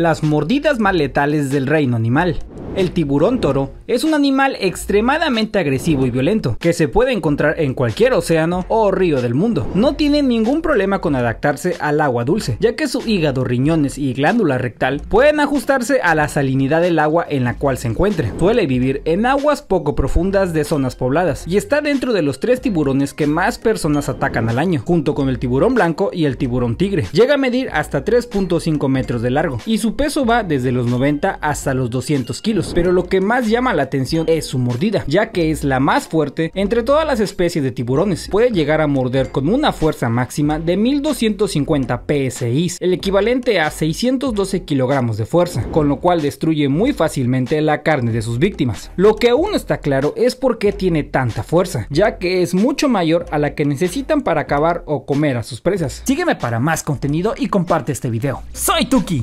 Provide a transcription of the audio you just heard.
Las mordidas más letales del reino animal. El tiburón toro es un animal extremadamente agresivo y violento que se puede encontrar en cualquier océano o río del mundo. No tiene ningún problema con adaptarse al agua dulce, ya que su hígado, riñones y glándula rectal pueden ajustarse a la salinidad del agua en la cual se encuentre. Suele vivir en aguas poco profundas de zonas pobladas y está dentro de los tres tiburones que más personas atacan al año, junto con el tiburón blanco y el tiburón tigre. Llega a medir hasta 3.5 metros de largo y su peso va desde los 90 hasta los 200 kilos. Pero lo que más llama la atención es su mordida, ya que es la más fuerte entre todas las especies de tiburones. Puede llegar a morder con una fuerza máxima de 1250 psi, el equivalente a 612 kilogramos de fuerza, con lo cual destruye muy fácilmente la carne de sus víctimas. Lo que aún no está claro es por qué tiene tanta fuerza, ya que es mucho mayor a la que necesitan para acabar o comer a sus presas. Sígueme para más contenido y comparte este video. Soy Tuki.